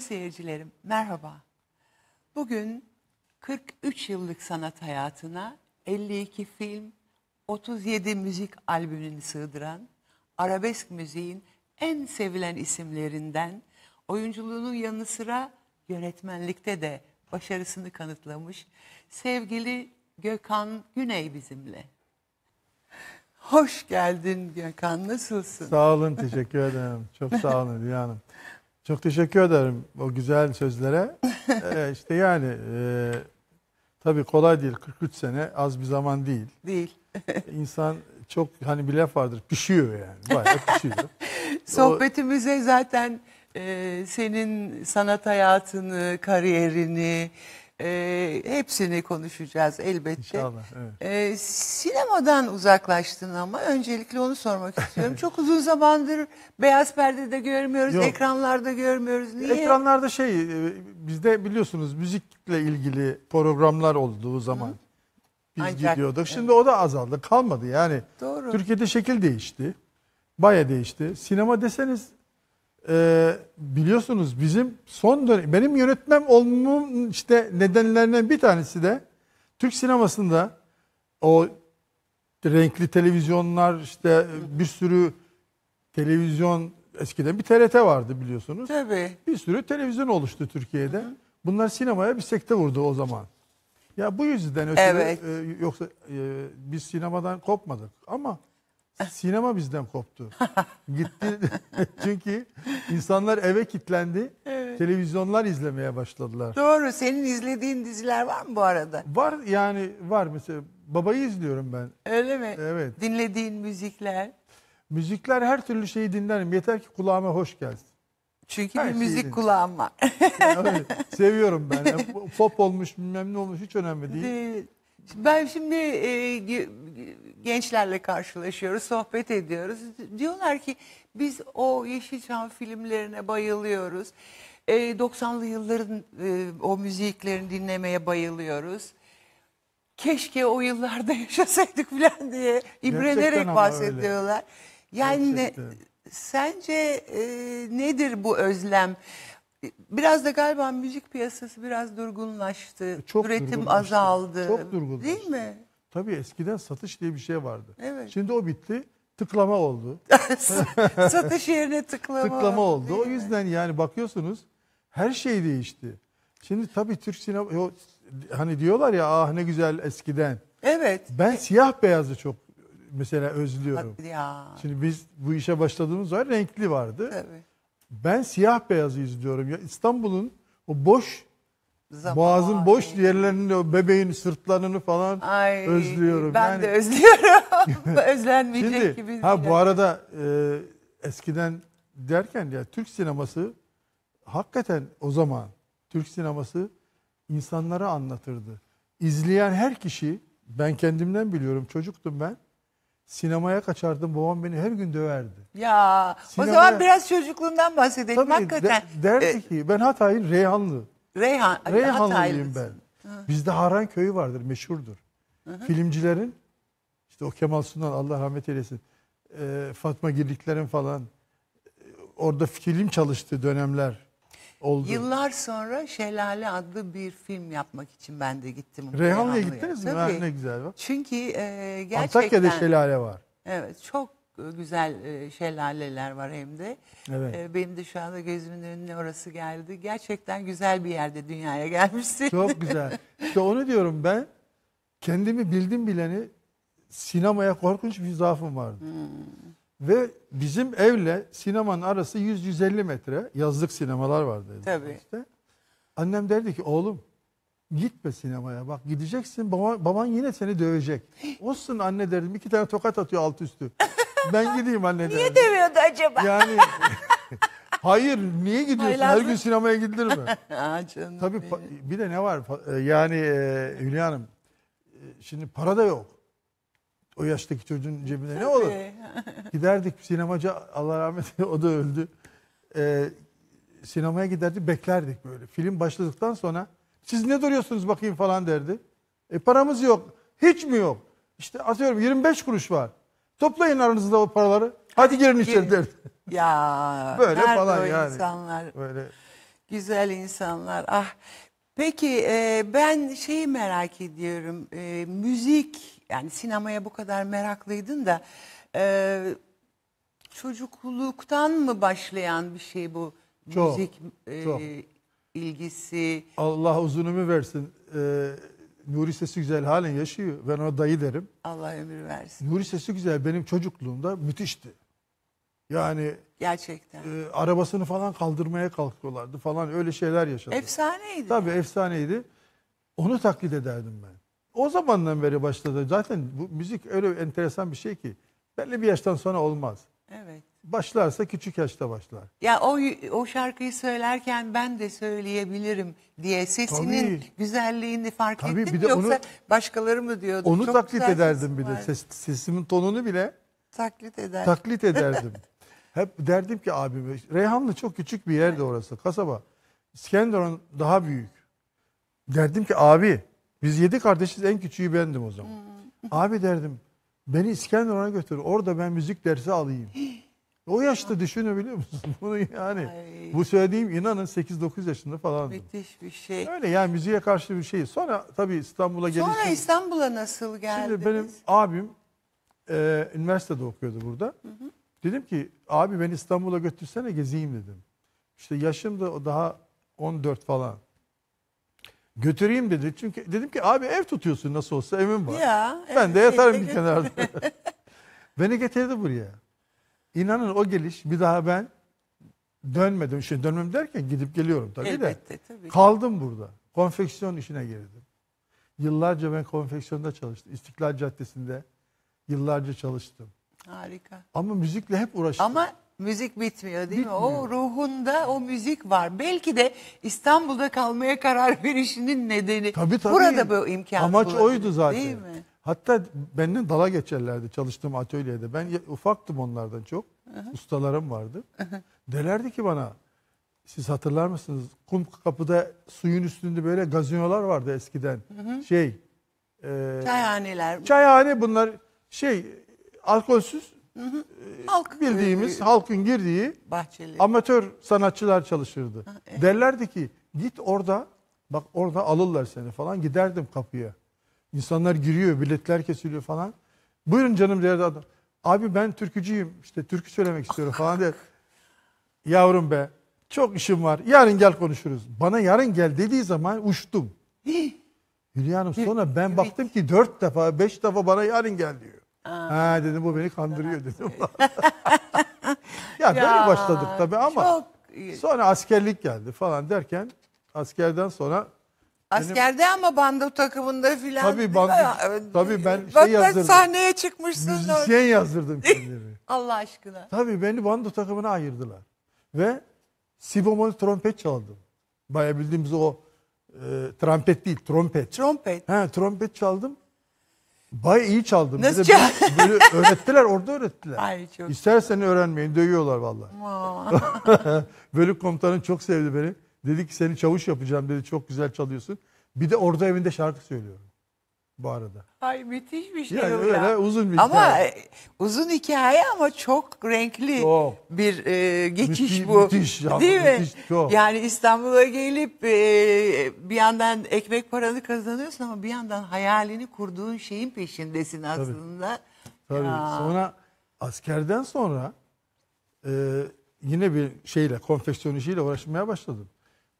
Sevgili seyircilerim, merhaba. Bugün 43 yıllık sanat hayatına 52 film, 37 müzik albümünü sığdıran, arabesk müziğin en sevilen isimlerinden, oyunculuğunun yanı sıra yönetmenlikte de başarısını kanıtlamış sevgili Gökhan Güney bizimle. Hoş geldin Gökhan, nasılsın? Sağ olun, teşekkür ederim. Çok sağ olun Hülya Hanım. Çok teşekkür ederim o güzel sözlere. ee, işte yani e, tabii kolay değil 43 sene az bir zaman değil. Değil. İnsan çok hani bir laf vardır pişiyor yani bayağı pişiyor. Sohbetimize zaten e, senin sanat hayatını, kariyerini, e, hepsini konuşacağız elbette. İnşallah. Evet. E, sinemadan uzaklaştın ama öncelikle onu sormak istiyorum. Çok uzun zamandır beyaz perdede görmüyoruz, Yok. ekranlarda görmüyoruz. Niye? Ekranlarda şey e, bizde biliyorsunuz müzikle ilgili programlar olduğu zaman Hı? biz Ancak, gidiyorduk. Şimdi evet. o da azaldı, kalmadı yani. Doğru. Türkiye'de şekil değişti. Baya değişti. Sinema deseniz e, biliyorsunuz bizim son dönem, benim yönetmem olmamın işte nedenlerinden bir tanesi de Türk sinemasında o renkli televizyonlar işte bir sürü televizyon eskiden bir TRT vardı biliyorsunuz. Tabii. Bir sürü televizyon oluştu Türkiye'de. Hı hı. Bunlar sinemaya bir sekte vurdu o zaman. Ya bu yüzden ötürü evet. e, yoksa e, biz sinemadan kopmadık ama Sinema bizden koptu. Gitti çünkü insanlar eve kilitlendi. Evet. Televizyonlar izlemeye başladılar. Doğru. Senin izlediğin diziler var mı bu arada? Var yani var. Mesela babayı izliyorum ben. Öyle mi? Evet. Dinlediğin müzikler. Müzikler her türlü şeyi dinlerim. Yeter ki kulağıma hoş gelsin. Çünkü her bir müzik dinlerim. kulağım var. evet, seviyorum ben. Pop olmuş bilmem olmuş hiç önemli değil. değil ben şimdi e, gençlerle karşılaşıyoruz, sohbet ediyoruz. Diyorlar ki biz o Yeşilçam filmlerine bayılıyoruz. E, 90'lı yılların e, o müziklerini dinlemeye bayılıyoruz. Keşke o yıllarda yaşasaydık falan diye imrenerek bahsediyorlar. Öyle. Yani ne, sence e, nedir bu özlem? Biraz da galiba müzik piyasası biraz durgunlaştı. E, çok Üretim durgunlaştı. azaldı. Çok durgunlaştı. Değil mi? Tabii eskiden satış diye bir şey vardı. Evet. Şimdi o bitti. Tıklama oldu. satış yerine tıklama. Tıklama oldu. o yüzden mi? yani bakıyorsunuz her şey değişti. Şimdi tabii Türk sinema hani diyorlar ya ah ne güzel eskiden. Evet. Ben siyah beyazı çok mesela özlüyorum. Ya. Şimdi biz bu işe başladığımız zaman renkli vardı. Evet. Ben siyah beyazı izliyorum. Ya İstanbul'un o boş Zaman. Boğazın boş yerlerini, o bebeğin sırtlarını falan Ay, özlüyorum. Ben yani, de özlüyorum. Özlenmeyecek şimdi, gibi. Ha bu arada e, eskiden derken ya Türk sineması hakikaten o zaman Türk sineması insanlara anlatırdı. İzleyen her kişi ben kendimden biliyorum çocuktum ben. Sinemaya kaçardım. Babam beni her gün döverdi. Ya Sinemaya... o zaman biraz çocukluğundan bahsedelim. Tabii, Hakikaten. De, derdi e, ki ben Hatay'ın Reyhanlı. Reyhan, Reyhanlıyım ben. Bizde Haran köyü vardır meşhurdur. Hı hı. Filmcilerin işte o Kemal Sunal Allah rahmet eylesin. E, Fatma Girliklerin falan e, orada film çalıştığı dönemler Oldu. Yıllar sonra Şelale adlı bir film yapmak için ben de gittim. Reyhanlı'ya gittiniz mi? Tabii. Ne güzel bak. Çünkü e, gerçekten... Antakya'da şelale var. Evet çok güzel e, şelaleler var hem de. Evet. E, benim de şu anda gözümün önüne orası geldi. Gerçekten güzel bir yerde dünyaya gelmişsin. Çok güzel. İşte onu diyorum ben kendimi bildim bileni sinemaya korkunç bir zaafım vardı. Hmm. Ve bizim evle sinemanın arası 100-150 metre. Yazlık sinemalar vardı. Tabii. Işte. Annem derdi ki oğlum gitme sinemaya bak gideceksin baba, baban yine seni dövecek. Olsun anne derdim iki tane tokat atıyor alt üstü. Ben gideyim anne derdim. Niye dövüyordu acaba? Yani hayır niye gidiyorsun Haylazlık. her gün sinemaya gidilir mi? Aa, canım Tabii bir de ne var e, yani e, Hülya Hanım e, şimdi para da yok o yaştaki çocuğun cebinde ne olur? Giderdik sinemacı Allah rahmet eylesin o da öldü. Ee, sinemaya giderdik beklerdik böyle. Film başladıktan sonra siz ne duruyorsunuz bakayım falan derdi. E paramız yok. Hiç mi yok? İşte atıyorum 25 kuruş var. Toplayın aranızda o paraları. Hadi girin içeri derdi. Ya böyle falan yani. insanlar. Böyle. Güzel insanlar. Ah Peki e, ben şeyi merak ediyorum. E, müzik yani sinemaya bu kadar meraklıydın da e, çocukluktan mı başlayan bir şey bu çok, müzik e, çok. ilgisi? Allah uzunumu versin. E, Nuri Sesi Güzel halen yaşıyor. Ben ona dayı derim. Allah ömür versin. Nuri Sesi Güzel benim çocukluğumda müthişti. Yani gerçekten e, arabasını falan kaldırmaya kalkıyorlardı falan öyle şeyler yaşadı. Efsaneydi. Tabii efsaneydi. Onu taklit ederdim ben o zamandan beri başladı. Zaten bu müzik öyle enteresan bir şey ki belli bir yaştan sonra olmaz. Evet. Başlarsa küçük yaşta başlar. Ya o o şarkıyı söylerken ben de söyleyebilirim diye sesinin Tabii. güzelliğini fark Tabii, ettim bir de yoksa onu, başkaları mı diyordu? Onu Çok taklit ederdim bir de ses, sesimin tonunu bile taklit eder. Taklit ederdim. Hep derdim ki abime Reyhanlı çok küçük bir yerde orası kasaba. İskenderun daha büyük. Derdim ki abi biz yedi kardeşiz en küçüğü bendim o zaman. Hmm. Abi derdim beni İskenderun'a götür orada ben müzik dersi alayım. O yaşta düşünebiliyor musun bunu yani? Ay. Bu söylediğim inanın 8-9 yaşında falan. Müthiş bir şey. Öyle yani müziğe karşı bir şey. Sonra tabii İstanbul'a gelişim. Sonra İstanbul'a nasıl geldiniz? Şimdi benim abim e, üniversitede okuyordu burada. Hı hı. Dedim ki abi beni İstanbul'a götürsene gezeyim dedim. İşte yaşım da daha 14 falan. Götüreyim dedi. Çünkü dedim ki abi ev tutuyorsun nasıl olsa evim var. Ya, ben evet, de yatarım bir kenarda. Beni getirdi buraya. İnanın o geliş bir daha ben dönmedim. Şimdi dönmem derken gidip geliyorum tabii Elbette, de. Tabii. Kaldım burada. Konfeksiyon işine girdim. Yıllarca ben konfeksiyonda çalıştım. İstiklal Caddesi'nde yıllarca çalıştım. Harika. Ama müzikle hep uğraştım. Ama Müzik bitmiyor değil mi? O ruhunda o müzik var. Belki de İstanbul'da kalmaya karar verişinin nedeni Tabii, tabii. burada bu imkan Amaç bulabilir, oydu zaten. Değil mi? Hatta benden dala geçerlerdi çalıştığım atölyede. Ben ufaktım onlardan çok. Ustalarım vardı. Delerdi ki bana siz hatırlar mısınız? Kum kapıda suyun üstünde böyle gazinolar vardı eskiden. Şey, e, Çayhaneler. çayhane bunlar şey alkolsüz Hı Halk bildiğimiz e, halkın girdiği bahçeli. amatör sanatçılar çalışırdı. Ha, evet. Derlerdi ki git orada bak orada alırlar seni falan giderdim kapıya. İnsanlar giriyor, biletler kesiliyor falan. Buyurun canım derdi adam. Abi ben türkücüyüm. işte türkü söylemek istiyorum falan der. Yavrum be. Çok işim var. Yarın gel konuşuruz. Bana yarın gel dediği zaman uçtum. Hülya Hanım sonra ben baktım ki dört defa, beş defa bana yarın gel diyor. Aa. Ha dedim bu beni kandırıyor dedim. ya, ya böyle başladık tabii ama çok... sonra askerlik geldi falan derken askerden sonra Askerde benim, ama bando takımında filan. Tabii, bando, tabii ben şey Bak, şey yazdırdım. Bak sahneye çıkmışsın. Müzisyen yazdırdım kendimi. Allah aşkına. Tabii beni bando takımına ayırdılar. Ve Sibomon trompet çaldım. Baya bildiğimiz o e, trompet değil trompet. Trompet. He, trompet çaldım. Bay iyi çaldım. Nasıl böyle, böyle öğrettiler orada öğrettiler. Ay çok. İstersen öğrenmeyin dövüyorlar vallahi. Bölük komutanım çok sevdi beni. Dedi ki seni çavuş yapacağım dedi çok güzel çalıyorsun. Bir de orada evinde şarkı söylüyorum bu arada. Ay müthiş bir şey yani öyle ya. uzun bir ama hikaye. Ama e, uzun hikaye ama çok renkli çok. bir e, geçiş müthiş, bu. Müthiş. Ya, Değil müthiş, mi? çok. Yani İstanbul'a gelip e, bir yandan ekmek paranı kazanıyorsun ama bir yandan hayalini kurduğun şeyin peşindesin aslında. Tabii. Tabii. Sonra askerden sonra e, yine bir şeyle konfeksiyon işiyle uğraşmaya başladım.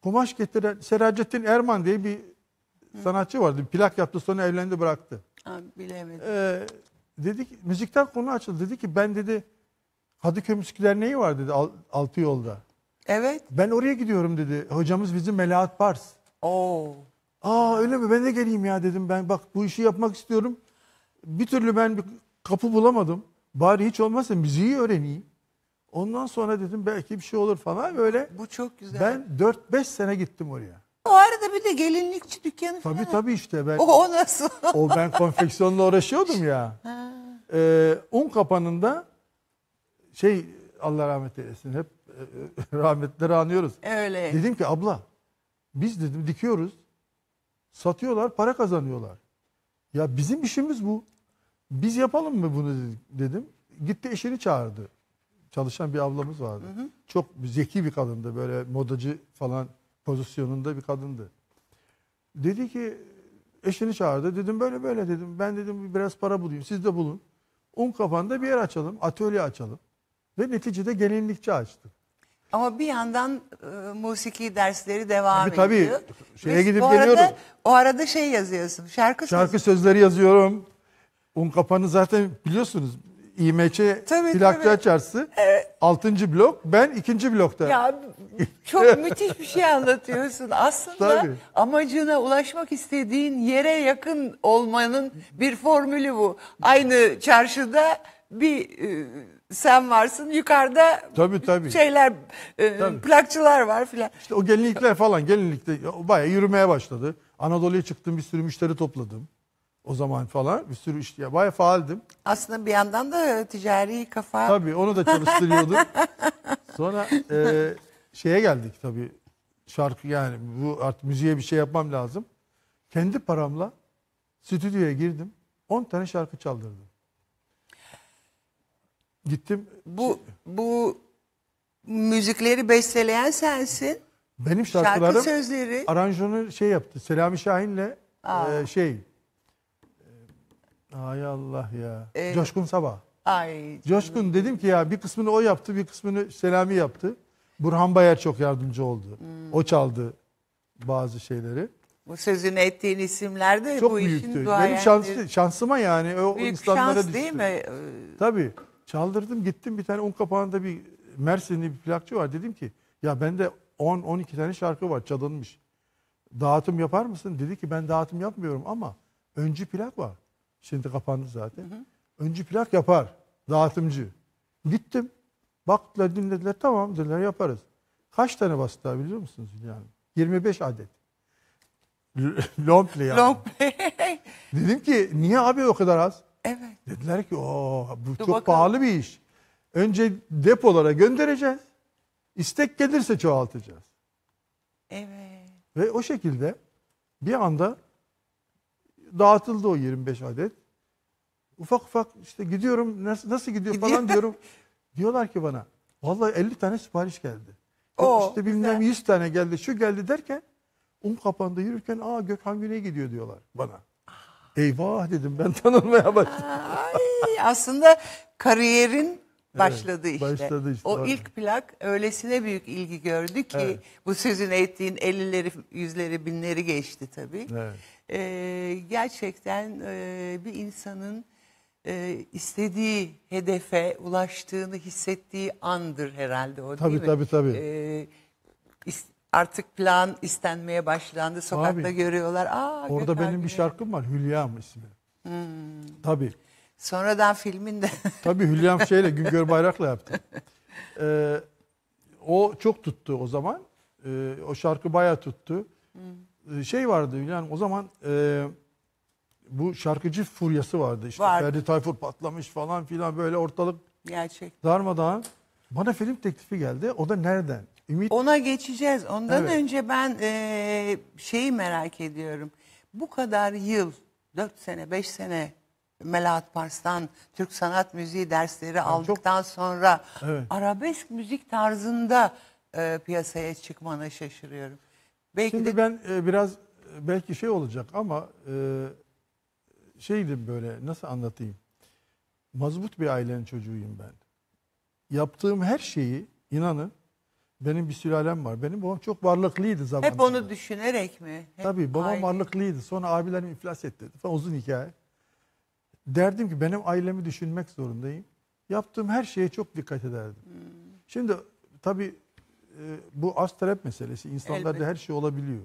Kumaş getiren Seracettin Erman diye bir sanatçı vardı. Plak yaptı sonra evlendi bıraktı. Abi, bilemedim. Ee, dedi ki müzikten konu açıldı. Dedi ki ben dedi Kadıköy Müzik neyi var dedi Altı Yolda. Evet. Ben oraya gidiyorum dedi. Hocamız bizim Melahat Pars. Oo. Aa öyle mi? Ben de geleyim ya dedim ben. Bak bu işi yapmak istiyorum. Bir türlü ben bir kapı bulamadım. Bari hiç olmazsa müziği öğreneyim. Ondan sonra dedim belki bir şey olur falan böyle. Bu çok güzel. Ben 4-5 sene gittim oraya. O arada bir de gelinlikçi dükkanı falan. Tabii tabii işte ben. O, o nasıl? o ben konfeksiyonla uğraşıyordum ya. Ee, un kapanında şey Allah rahmet eylesin hep e, rahmetleri anıyoruz. Öyle. Dedim ki abla biz dedim dikiyoruz. Satıyorlar para kazanıyorlar. Ya bizim işimiz bu. Biz yapalım mı bunu dedim. Gitti eşini çağırdı. Çalışan bir ablamız vardı. Hı hı. Çok zeki bir kadındı böyle modacı falan pozisyonunda bir kadındı. Dedi ki eşini çağırdı. Dedim böyle böyle dedim. Ben dedim biraz para bulayım. Siz de bulun. Un kafanda bir yer açalım. Atölye açalım. Ve neticede gelinlikçi açtık. Ama bir yandan e, musiki dersleri devam tabii, tabii. ediyor. Tabii Şeye Biz gidip bu arada, O arada şey yazıyorsun. Şarkı, şarkı sözleri yazıyorum. Un kapanı zaten biliyorsunuz İMÇ tabii, Plakçı tabii. Çarşısı. Evet. 6. blok. Ben ikinci blokta. Ya çok müthiş bir şey anlatıyorsun. Aslında tabii. amacına ulaşmak istediğin yere yakın olmanın bir formülü bu. Aynı çarşıda bir e, sen varsın yukarıda tabii, tabii. şeyler e, tabii. plakçılar var filan. İşte o gelinlikler falan gelinlikte bayağı yürümeye başladı. Anadolu'ya çıktım bir sürü müşteri topladım o zaman falan bir sürü iş ya bayağı faaldim. Aslında bir yandan da ticari kafa. Tabii onu da çalıştırıyordum. Sonra e, şeye geldik tabii şarkı yani bu artık müziğe bir şey yapmam lazım. Kendi paramla stüdyoya girdim. 10 tane şarkı çaldırdım. Gittim. Bu bu müzikleri besteleyen sensin. Benim şarkılarım Şarkı sözleri. aranjonu şey yaptı. Selami Şahin'le e, şey Ay Allah ya. Ee, Coşkun Sabah. Ay. Coşkun dedim ki ya bir kısmını o yaptı bir kısmını Selami yaptı. Burhan Bayar çok yardımcı oldu. Hmm. O çaldı bazı şeyleri. Bu sözünü ettiğin isimler de çok bu büyüktü. işin Benim şans, şansıma yani o Büyük şans düştü. değil mi? Tabii. Çaldırdım gittim bir tane un kapağında bir Mersinli bir plakçı var. Dedim ki ya bende 10-12 tane şarkı var çalınmış. Dağıtım yapar mısın? Dedi ki ben dağıtım yapmıyorum ama öncü plak var. Şimdi kapandı zaten. Hı hı. Öncü plak yapar. Dağıtımcı. Gittim. Baktılar dinlediler. Tamam dediler yaparız. Kaç tane bastılar biliyor musunuz yani? 25 adet. Long play yani. Long play. Dedim ki niye abi o kadar az? Evet. Dediler ki o bu Dur çok bakalım. pahalı bir iş. Önce depolara göndereceğiz. İstek gelirse çoğaltacağız. Evet. Ve o şekilde bir anda dağıtıldı o 25 adet. Ufak ufak işte gidiyorum nasıl, nasıl gidiyor falan diyorum. Diyorlar ki bana vallahi 50 tane sipariş geldi. Oo, işte bilmem güzel. 100 tane geldi şu geldi derken un kapanda yürürken aa Gökhan Güney gidiyor diyorlar bana. Ah. Eyvah dedim ben tanınmaya başladım. Ay, aslında kariyerin Başladı işte. başladı işte. O Doğru. ilk plak öylesine büyük ilgi gördü ki Evet. bu sözün ettiğin ellileri, yüzleri, binleri geçti tabii. Evet. Ee, gerçekten e, bir insanın e, istediği hedefe ulaştığını hissettiği andır herhalde o Tabii, değil mi? tabii, tabii. Ee, artık plan istenmeye başlandı. Sokakta Abi, görüyorlar. Aa, Orada benim bir şarkım var. Hülya'm ismi. Hmm. Tabii. Sonradan filmin de. Tabii Hülya şeyle Güngör Bayrak'la yaptı. Ee, o çok tuttu o zaman. Ee, o şarkı bayağı tuttu. Hmm. Ee, şey vardı Hülya o zaman e, bu şarkıcı furyası vardı. işte Vardı. Ferdi Tayfur patlamış falan filan böyle ortalık Gerçek. darmadağın. Bana film teklifi geldi. O da nereden? Ümit Ona geçeceğiz. Ondan Evet. önce ben eee, şeyi merak ediyorum. Bu kadar yıl, 4 sene, 5 sene Melahat Pars'tan Türk sanat müziği dersleri yani aldıktan çok... sonra evet. arabesk müzik tarzında e, piyasaya çıkmana şaşırıyorum. Belki Şimdi de... ben e, biraz e, belki şey olacak ama e, şeydim böyle nasıl anlatayım. Mazbut bir ailenin çocuğuyum ben. Yaptığım her şeyi inanın benim bir sülalem var. Benim babam çok varlıklıydı zamanında. Hep onu düşünerek mi? Hep Tabii babam Aynen. varlıklıydı. Sonra abilerim iflas etti. Falan uzun hikaye derdim ki benim ailemi düşünmek zorundayım. Yaptığım her şeye çok dikkat ederdim. Hmm. Şimdi tabii e, bu az talep meselesi. İnsanlarda Elbette. her şey olabiliyor.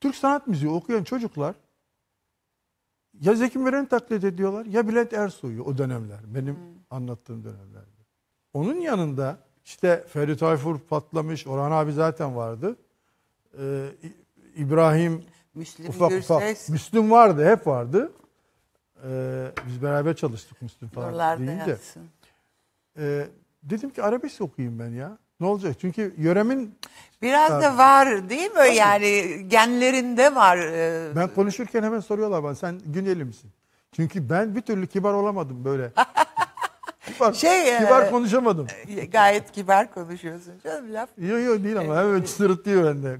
Türk sanat müziği okuyan çocuklar ya Zeki Müren'i taklit ediyorlar ya Bülent Ersoy'u o dönemler. Benim hmm. anlattığım dönemlerde. Onun yanında işte Ferdi Tayfur patlamış, Orhan abi zaten vardı. Ee, İbrahim Müslüm ufak ufak. Müslüm vardı, hep vardı e, biz beraber çalıştık Müslüm falan Buralarda deyince. E, dedim ki arabesk okuyayım ben ya. Ne olacak? Çünkü yöremin... Biraz ee, da var değil mi? Tabii. Yani genlerinde var. E... Ben konuşurken hemen soruyorlar bana sen Güneyli misin? Çünkü ben bir türlü kibar olamadım böyle. kibar, şey, e, kibar konuşamadım. E, gayet kibar konuşuyorsun canım laf. Yok yok değil ama hemen sırıtlıyor bende.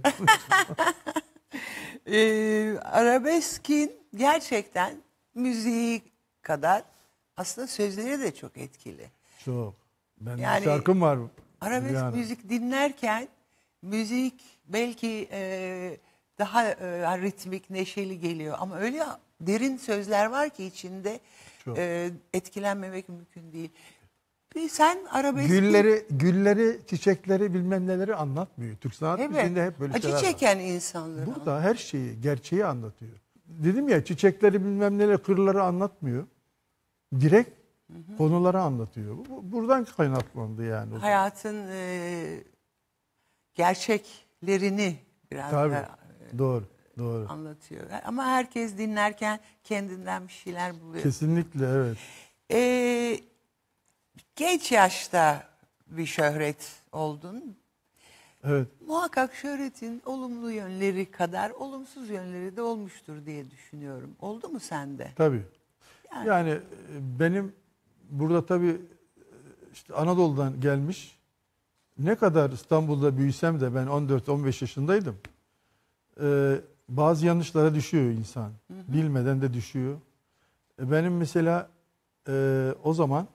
e, arabeski gerçekten müziği kadar aslında sözleri de çok etkili. Çok. Ben yani, şarkım var. Arabesk yani. müzik dinlerken müzik belki e, daha e, ritmik, neşeli geliyor ama öyle derin sözler var ki içinde e, etkilenmemek mümkün değil. Bir sen arabesk gülleri gülleri çiçekleri bilmem neleri anlatmıyor. Türk sanat evet. müziğinde hep böyle Acı şeyler. Acı çeken insanlar. Burada her şeyi, gerçeği anlatıyor dedim ya çiçekleri bilmem neler kırları anlatmıyor. Direkt hı hı. konuları anlatıyor. Bu, buradan kaynaklandı yani. Hayatın e, gerçeklerini biraz Tabii, da e, doğru, doğru. anlatıyor. Ama herkes dinlerken kendinden bir şeyler buluyor. Kesinlikle evet. E, genç yaşta bir şöhret oldun. Evet. Muhakkak şöhretin olumlu yönleri kadar olumsuz yönleri de olmuştur diye düşünüyorum. Oldu mu sende? Tabii. Yani, yani e, benim burada tabii e, işte Anadolu'dan gelmiş ne kadar İstanbul'da büyüsem de ben 14-15 yaşındaydım. Ee, bazı yanlışlara düşüyor insan. Hı hı. Bilmeden de düşüyor. E, benim mesela e, o zaman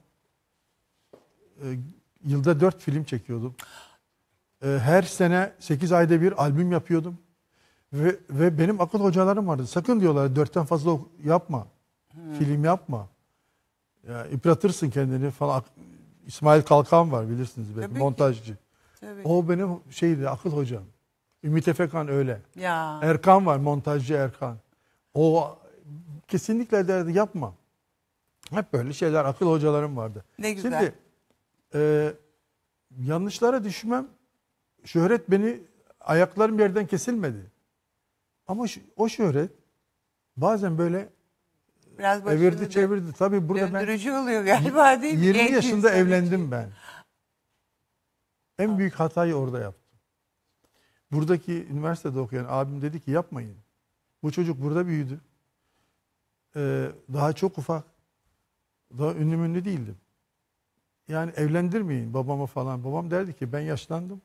e, yılda dört film çekiyordum e, her sene 8 ayda bir albüm yapıyordum. Ve, ve benim akıl hocalarım vardı. Sakın diyorlar dörtten fazla yapma. Hmm. Film yapma. Ya, yıpratırsın kendini falan. İsmail Kalkan var bilirsiniz belki Tabii montajcı. Ki. Tabii. O benim şeydi akıl hocam. Ümit Efekan öyle. Ya. Erkan var montajcı Erkan. O kesinlikle derdi yapma. Hep böyle şeyler akıl hocalarım vardı. Ne güzel. Şimdi e, yanlışlara düşmem şöhret beni ayaklarım yerden kesilmedi. Ama şu, o şöhret bazen böyle Biraz evirdi çevirdi. Tabii burada ben oluyor galiba değil mi? 20 Genç yaşında evlendim için. ben. En ha. büyük hatayı orada yaptım. Buradaki üniversitede okuyan abim dedi ki yapmayın. Bu çocuk burada büyüdü. Ee, daha çok ufak. Daha ünlü münlü değildim. Yani evlendirmeyin babama falan. Babam derdi ki ben yaşlandım.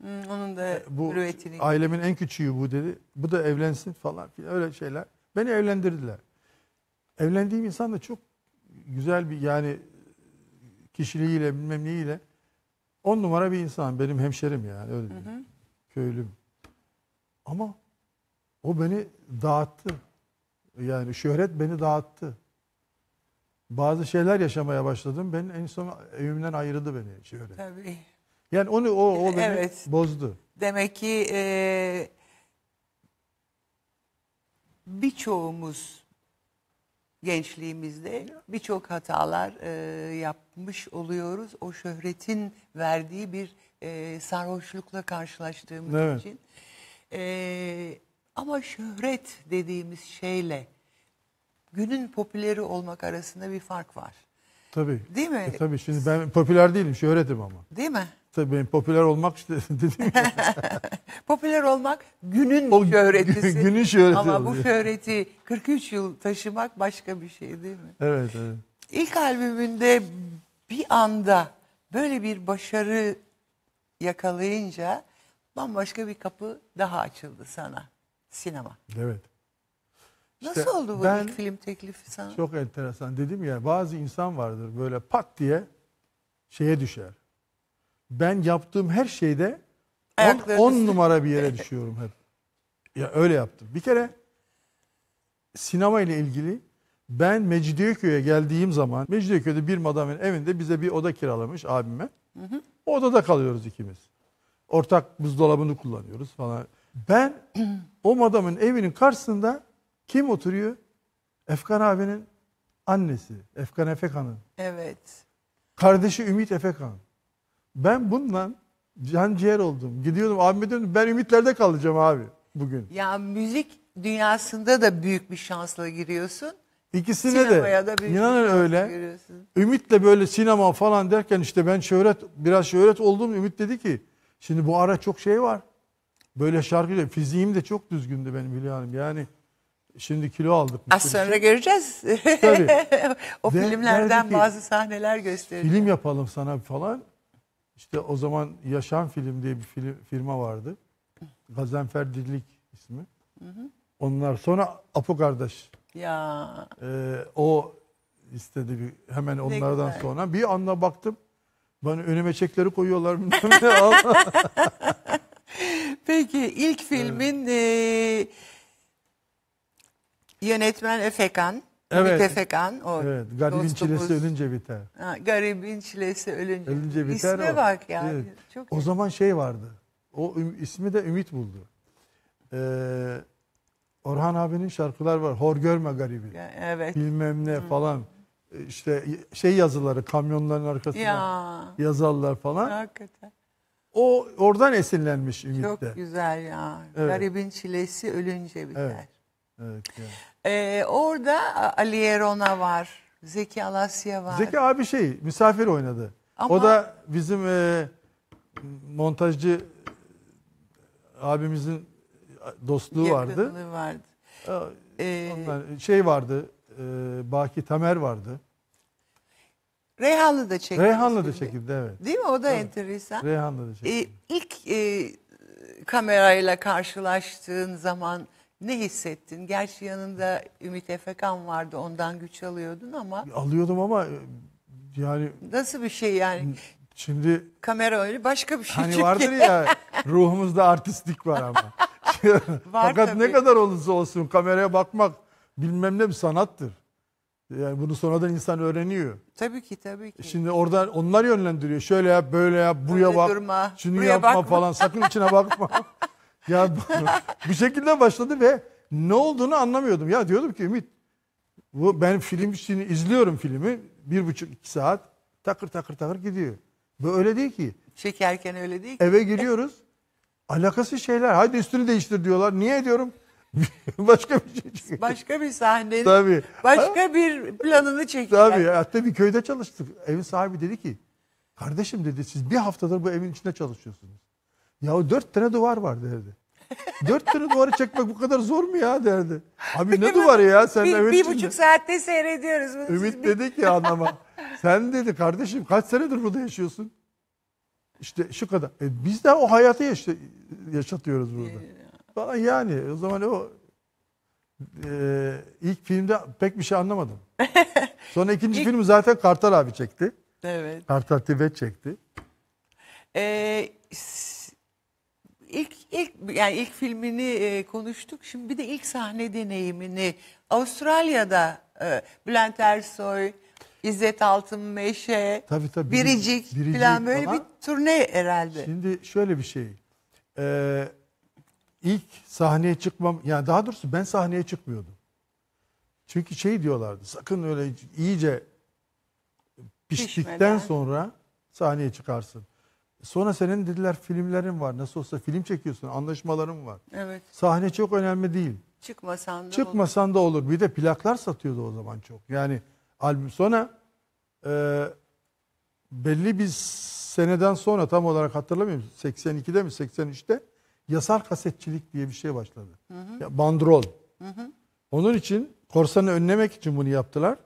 Hmm, onun da e, bu rüvetini. Ailemin en küçüğü bu dedi. Bu da evlensin falan filan öyle şeyler. Beni evlendirdiler. Evlendiğim insan da çok güzel bir yani kişiliğiyle bilmem neyiyle on numara bir insan. Benim hemşerim yani öyle diyeyim. Köylüm. Ama o beni dağıttı. Yani şöhret beni dağıttı. Bazı şeyler yaşamaya başladım. Ben en son evimden ayırdı beni şöhret. Tabii. Yani onu o, o beni evet. bozdu. Demek ki e, birçoğumuz gençliğimizde birçok hatalar e, yapmış oluyoruz. O şöhretin verdiği bir e, sarhoşlukla karşılaştığımız evet. için. E, ama şöhret dediğimiz şeyle günün popüleri olmak arasında bir fark var. Tabii. Değil mi? E, tabii şimdi ben popüler değilim şöhretim şey ama. Değil mi? Tabii benim popüler olmak işte dedim popüler olmak günün o, şöhretisi. Günün şöhreti. Şey ama oluyor. bu şöhreti 43 yıl taşımak başka bir şey değil mi? Evet evet. İlk albümünde bir anda böyle bir başarı yakalayınca bambaşka bir kapı daha açıldı sana. Sinema. Evet. Nasıl oldu bu ben, ilk film teklifi sana? Çok enteresan. Dedim ya bazı insan vardır böyle pat diye şeye düşer. Ben yaptığım her şeyde 10 numara bir yere düşüyorum hep. Ya öyle yaptım. Bir kere sinema ile ilgili ben Mecidiyeköy'e geldiğim zaman Mecidiyeköy'de bir madamın evinde bize bir oda kiralamış abime. Hı hı. O odada kalıyoruz ikimiz. Ortak buzdolabını kullanıyoruz falan. Ben o madamın evinin karşısında kim oturuyor? Efkan abinin annesi. Efkan Efekan'ın. Evet. Kardeşi Ümit Efekan. Ben bununla can ciğer oldum. Gidiyordum abime dedim ben Ümitler'de kalacağım abi bugün. Ya müzik dünyasında da büyük bir şansla giriyorsun. İkisine Sinemaya de. İnanın öyle. Görüyorsun. Ümit'le böyle sinema falan derken işte ben şöhret biraz şöhret oldum. Ümit dedi ki şimdi bu ara çok şey var. Böyle şarkı fiziğim de çok düzgündü benim biliyorum. Hanım. Yani Şimdi kilo aldık. Az sonra şey. göreceğiz. Tabii. o Ve filmlerden ki, bazı sahneler gösteriyor. Film yapalım sana falan. İşte o zaman Yaşam Film diye bir film, firma vardı. Gazenfer Dirlik ismi. Hı hı. Onlar sonra Apo kardeş. Ya. Ee, o istedi bir, hemen ne onlardan güzel. sonra. Bir anda baktım. Bana önüme çekleri koyuyorlar. Peki ilk filmin evet. e, Yönetmen Efekan. Evet. Ümit Efekan. O evet. Garibin dostumuz. çilesi ölünce biter. Ha, garibin çilesi ölünce. Ölünce biter. İsme o. bak yani. Evet. Çok o zaman şey vardı. O ismi de Ümit buldu. Ee, Orhan abinin şarkılar var. Hor görme garibi. Ya, evet. Bilmem ne Hı. falan. Ee, işte şey yazıları kamyonların arkasına ya. yazarlar falan. Hakikaten. O oradan esinlenmiş Ümit de. Çok güzel ya. Evet. Garibin çilesi ölünce biter. Evet. evet yani. Ee, orada Ali Erona var. Zeki Alasya var. Zeki abi şey misafir oynadı. Ama... O da bizim e, montajcı abimizin dostluğu vardı. vardı. Ee, ee, Ondan şey vardı. E, Baki Tamer vardı. da çekildi. Reyhanlı da çekildi evet. Değil mi? O da evet. enteresan. da çekildi. Ee, ilk e, kamerayla karşılaştığın zaman ne hissettin? Gerçi yanında Ümit Efekan vardı ondan güç alıyordun ama Alıyordum ama e, yani nasıl bir şey yani? şimdi Kamera öyle başka bir şey hani çünkü. vardır ya ruhumuzda artistlik var ama. Fakat ne kadar olursa olsun kameraya bakmak bilmem ne bir sanattır. Yani bunu sonradan insan öğreniyor. Tabii ki tabii ki. Şimdi oradan onlar yönlendiriyor. Şöyle yap, böyle yap, buraya Öyle bak. durma, Şunu buraya yapma bakma. falan. Sakın içine bakma. Ya bu, bu şekilde başladı ve ne olduğunu anlamıyordum. Ya diyordum ki Ümit bu ben film şimdi izliyorum filmi bir buçuk iki saat takır takır takır gidiyor. Bu öyle değil ki. Çekerken öyle değil ki. Eve giriyoruz. alakası şeyler. Hadi üstünü değiştir diyorlar. Niye diyorum? başka bir şey çekiyor. Başka bir sahnenin Tabii. başka bir planını çekiyor. Tabii. Hatta bir köyde çalıştık. Evin sahibi dedi ki kardeşim dedi siz bir haftadır bu evin içinde çalışıyorsunuz. Ya dört tane duvar var dedi. Dört tane duvarı çekmek bu kadar zor mu ya derdi. Abi ne bu- duvarı ya sen bir, bir buçuk de- saatte seyrediyoruz bunu. Ümit bir- dedi ki adama. Sen dedi kardeşim kaç senedir burada yaşıyorsun? İşte şu kadar. E, biz de o hayatı yaşa- yaşatıyoruz burada. Ee. Falan yani o zaman o e, ilk filmde pek bir şey anlamadım. Sonra ikinci filmi zaten Kartal abi çekti. Evet. Kartal Tibet çekti. Ee, ilk ilk yani ilk filmini e, konuştuk. Şimdi bir de ilk sahne deneyimini Avustralya'da e, Bülent Ersoy, İzzet Altınmeşe, tabii, tabii, Biricik, Biricik falan böyle falan. bir turne herhalde. Şimdi şöyle bir şey. Ee, ilk sahneye çıkmam yani daha doğrusu ben sahneye çıkmıyordum. Çünkü şey diyorlardı. Sakın öyle iyice piştikten Pişmeden. sonra sahneye çıkarsın. Sonra senin dediler filmlerin var. Nasıl olsa film çekiyorsun. Anlaşmaların var. Evet. Sahne çok önemli değil. Çıkmasan da Çıkmasan olur. da olur. Bir de plaklar satıyordu o zaman çok. Yani albüm sonra e, belli bir seneden sonra tam olarak hatırlamıyorum. 82'de mi 83'te yasal kasetçilik diye bir şey başladı. Hı hı. Ya, bandrol. Hı hı. Onun için korsanı önlemek için bunu yaptılar.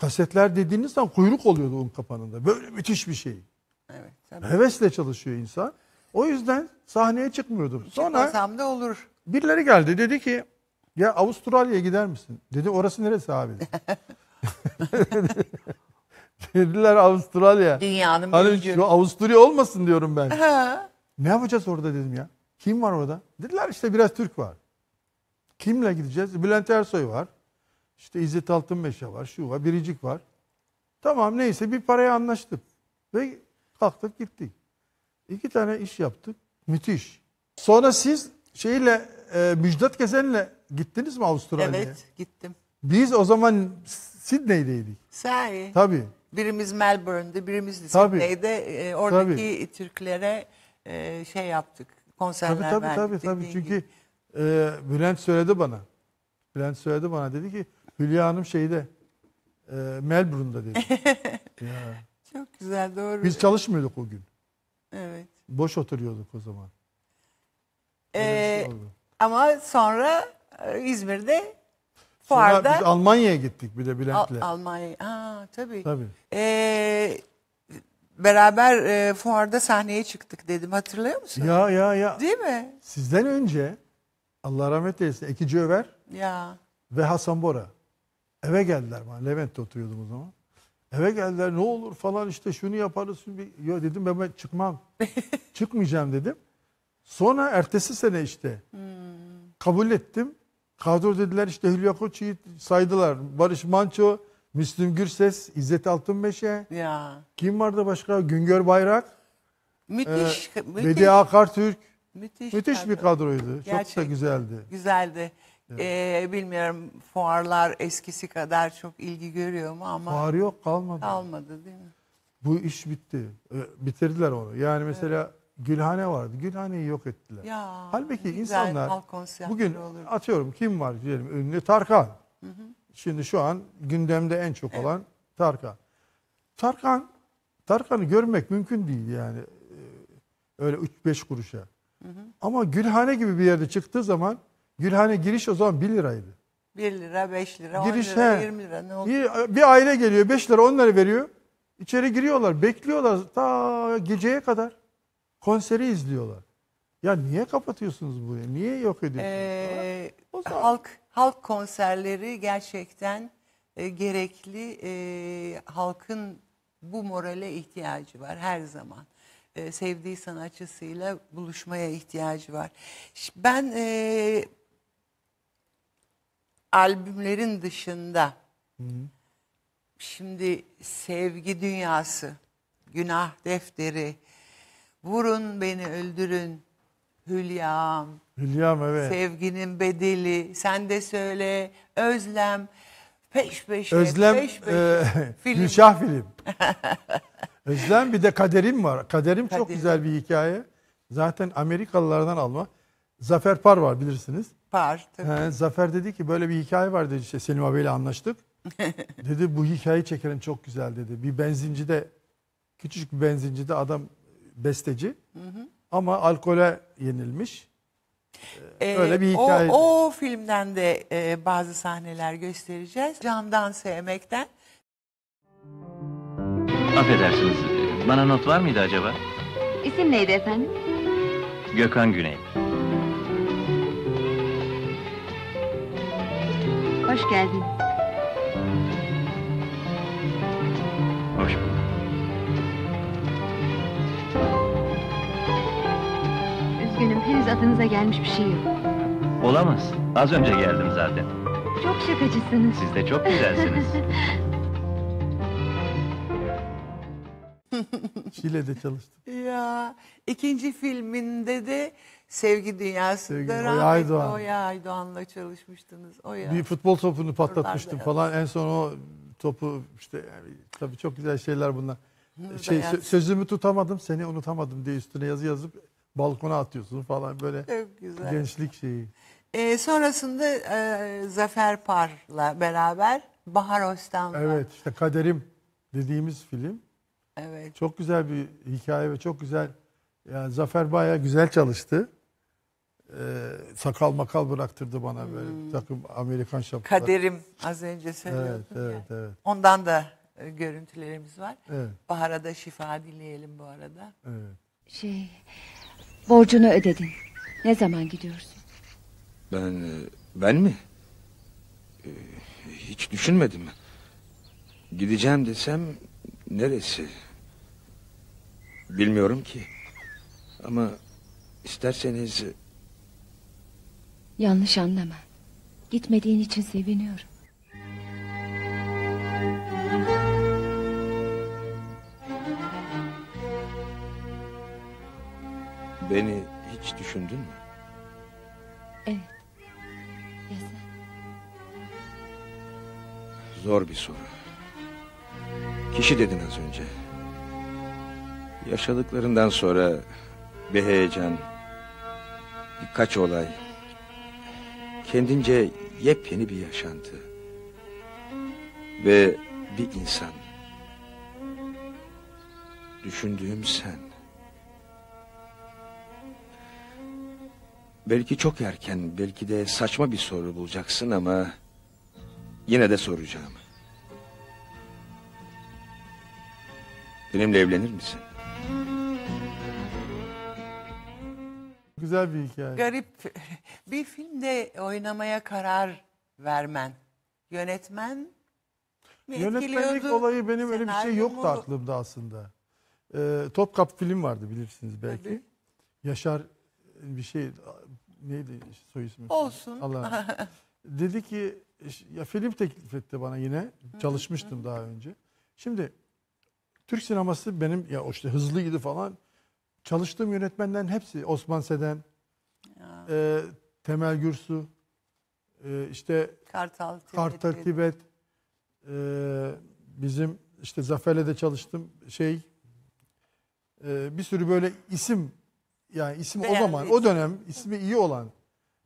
Kasetler dediğiniz zaman kuyruk oluyordu un kapanında. Böyle müthiş bir şey. Evet. Tabii. Hevesle çalışıyor insan. O yüzden sahneye çıkmıyordum. Sonra da olur. birileri geldi dedi ki ya Avustralya'ya gider misin? Dedi orası neresi abi? Dediler Avustralya. Dünyanın bir Hani ucu. şu Avusturya olmasın diyorum ben. Ha. Ne yapacağız orada dedim ya. Kim var orada? Dediler işte biraz Türk var. Kimle gideceğiz? Bülent Ersoy var. İşte İzzet Altınmeşe var. Şu var. Biricik var. Tamam neyse bir paraya anlaştık. Ve Kalktık gittik. İki tane iş yaptık. Müthiş. Sonra siz şeyle e, Müjdat Gezen'le gittiniz mi Avustralya'ya? Evet gittim. Biz o zaman Sydney'deydik. Sahi. Tabii. Birimiz Melbourne'de, birimiz de Sydney'de. E, oradaki tabii. Türklere e, şey yaptık. Konserler tabii, tabii, verdik. Tabii tabii tabii. Çünkü e, Bülent söyledi bana. Bülent söyledi bana dedi ki Hülya Hanım şeyde e, Melbourne'da dedi. ya. Çok güzel doğru. Biz çalışmıyorduk o gün. Evet. Boş oturuyorduk o zaman. Şey ee, şey ama sonra e, İzmir'de fuarda... Sonra biz Almanya'ya gittik bir de Bülent'le. Al Almanya. Ha tabii. Tabii. Ee, beraber e, fuarda sahneye çıktık dedim. Hatırlıyor musun? Ya ya ya. Değil mi? Sizden önce Allah rahmet eylesin Ekici Över ya. ve Hasan Bora eve geldiler bana. Levent'te oturuyordum o zaman. Eve geldiler ne olur falan işte şunu yaparız. Yo dedim ben, ben çıkmam. Çıkmayacağım dedim. Sonra ertesi sene işte hmm. kabul ettim. Kadro dediler işte Hülya Koç'u saydılar. Barış Manço, Müslüm Gürses, İzzet Altınmeşe. Ya. Kim vardı başka? Güngör Bayrak. Müthiş. E, müthiş. Bedi Türk. Müthiş, müthiş kadro. bir kadroydu. Gerçekten. Çok da güzeldi. Güzeldi. Evet. Ee, bilmiyorum fuarlar eskisi kadar çok ilgi görüyor mu ama Fuar yok kalmadı. kalmadı değil mi? Bu iş bitti. Ee, Bitirdiler onu. Yani mesela Gülhane vardı. Gülhaneyi yok ettiler. Ya, Halbuki güzel, insanlar bugün olurdu. atıyorum kim var diyelim ünlü Tarkan. Şimdi şu an gündemde en çok olan Tarkan. Tarkan Tarkan'ı görmek mümkün değil yani. E, öyle 3-5 kuruşa. Ama Gülhane gibi bir yerde çıktığı zaman Gülhane giriş o zaman 1 liraydı. 1 lira, 5 lira, giriş, lira, he. 20 lira ne oldu? Bir, bir aile geliyor 5 lira 10 lira veriyor. İçeri giriyorlar, bekliyorlar ta geceye kadar. Konseri izliyorlar. Ya niye kapatıyorsunuz burayı? Niye yok ediyorsunuz? Ee, halk halk konserleri gerçekten e, gerekli. E, halkın bu morale ihtiyacı var her zaman. E, sevdiği sanatçısıyla buluşmaya ihtiyacı var. Ben e, albümlerin dışında Hı -hı. şimdi sevgi dünyası, günah defteri, vurun beni öldürün, Hülyam, Hülyam evet. sevginin bedeli, sen de söyle, özlem, peş peşe, özlem, peş peşe. E, film. Gülşah film. özlem bir de kaderim var. Kaderim, kaderim çok güzel bir hikaye. Zaten Amerikalılardan alma. Zafer Par var bilirsiniz. Par tabii. He, Zafer dedi ki böyle bir hikaye var dedi işte Selim abiyle anlaştık. dedi bu hikayeyi çekelim çok güzel dedi. Bir benzincide küçücük bir benzincide adam besteci ama alkole yenilmiş. Ee, ee Öyle bir hikaye. O, o filmden de e, bazı sahneler göstereceğiz. Candan sevmekten. Affedersiniz. Bana not var mıydı acaba? İsim neydi efendim? Gökhan Güney. Hoş geldin. Hoş bulduk. Üzgünüm henüz adınıza gelmiş bir şey yok. Olamaz. Az önce geldim zaten. Çok şakacısınız. Siz de çok güzelsiniz. Şile'de çalıştım. Ya ikinci filminde de Sevgi Dünyası'nda Sevgi, rahmetli Aydoğan. Oya Aydoğan'la çalışmıştınız. Oya. Bir futbol topunu patlatmıştım Oralarda falan. En son o topu işte yani, tabii çok güzel şeyler bunlar. şey, sözümü tutamadım seni unutamadım diye üstüne yazı yazıp balkona atıyorsun falan böyle çok güzel. gençlik şeyi. E, sonrasında e, Zafer Par'la beraber Bahar Ostan'la. Evet işte Kaderim dediğimiz film. Evet. Çok güzel bir hikaye ve çok güzel yani Zafer bayağı güzel çalıştı e, sakal makal bıraktırdı bana hmm. böyle bir hmm. takım Amerikan şapkaları. Kaderim az önce söylüyordun evet, evet, yani. evet. Ondan da e, görüntülerimiz var. Evet. Bahar'a da şifa dileyelim bu arada. Evet. Şey, borcunu ödedin. Ne zaman gidiyorsun? Ben, e, ben mi? Ee, hiç düşünmedim. Gideceğim desem neresi? Bilmiyorum ki. Ama isterseniz Yanlış anlama. Gitmediğin için seviniyorum. Beni hiç düşündün mü? Evet. Ya sen? Zor bir soru. Kişi dedin az önce. Yaşadıklarından sonra bir heyecan, birkaç olay, kendince yepyeni bir yaşantı ve bir insan. Düşündüğüm sen. Belki çok erken, belki de saçma bir soru bulacaksın ama yine de soracağım. Benimle evlenir misin? Güzel bir hikaye. Garip bir filmde oynamaya karar vermen. Yönetmen mi Yönetmenlik olayı benim öyle bir şey Senaryo yoktu mu? aklımda aslında. Ee, Topkap film vardı bilirsiniz belki. Tabii. Yaşar e, bir şey neydi soy ismi? Olsun. Allah. Dedi ki ya film teklif etti bana yine. Çalışmıştım daha önce. Şimdi Türk sineması benim ya işte hızlıydı falan. Çalıştığım yönetmenlerin hepsi Osman Seden, e, Temel Gürsu, e, işte Kartal, Tibet, Kartal Tibet e, bizim işte Zafer'le de çalıştım şey e, bir sürü böyle isim yani isim Değerli o zaman isim. o dönem ismi iyi olan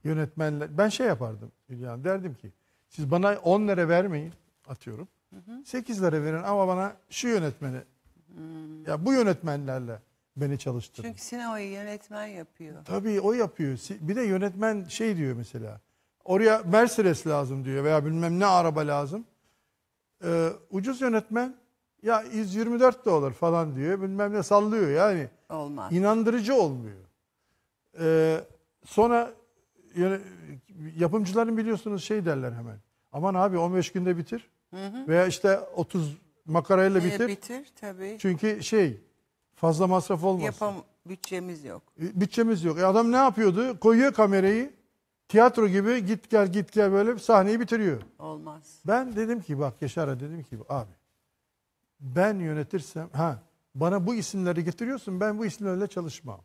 yönetmenler ben şey yapardım Hülya derdim ki siz bana 10 lira vermeyin atıyorum. Hı 8 lira verin ama bana şu yönetmeni hı. ya bu yönetmenlerle beni çalıştırdı. Çünkü sinemayı yönetmen yapıyor. Tabii o yapıyor. Bir de yönetmen şey diyor mesela. Oraya Mercedes lazım diyor veya bilmem ne araba lazım. Ee, ucuz yönetmen ya 124 de olur falan diyor. Bilmem ne sallıyor yani. Olmaz. İnandırıcı olmuyor. Ee, sonra yapımcıların biliyorsunuz şey derler hemen. Aman abi 15 günde bitir. Hı hı. Veya işte 30 makarayla ee, bitir. E, bitir tabii. Çünkü şey Fazla masraf olmasın. Yapam bütçemiz yok. E, Bütçemiz yok. E adam ne yapıyordu? Koyuyor kamerayı. Tiyatro gibi git gel git gel böyle sahneyi bitiriyor. Olmaz. Ben dedim ki bak Yaşar'a dedim ki abi ben yönetirsem ha bana bu isimleri getiriyorsun ben bu isimlerle çalışmam.